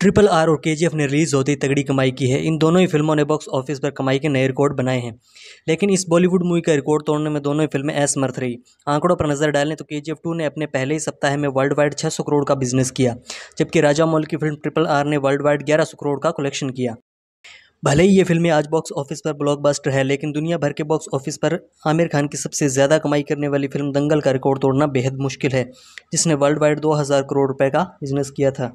triple R और के ने रिलीज़ होते ही तगड़ी कमाई की है इन दोनों ही फिल्मों ने बॉक्स ऑफिस पर कमाई के नए रिकॉर्ड बनाए हैं लेकिन इस बॉलीवुड मूवी का रिकॉर्ड तोड़ने में दोनों ही फिल्में असमर्थ रही आंकड़ों पर नजर डालें तो के जी टू ने अपने पहले ही सप्ताह में वर्ल्ड वाइड छः सौ करोड़ का बिजनेस किया जबकि राजा मौल की फिल्म ट्रिपल आर ने वर्ल्ड वाइड ग्यारह सौ करोड़ का कलेक्शन किया भले ही ये फिल्में आज बॉक्स ऑफिस पर ब्लॉकबस्टर है लेकिन दुनिया भर के बॉक्स ऑफिस पर आमिर खान की सबसे ज़्यादा कमाई करने वाली फिल्म दंगल का रिकॉर्ड तोड़ना बेहद मुश्किल है जिसने वर्ल्ड वाइड 2000 करोड़ रुपए का बिजनेस किया था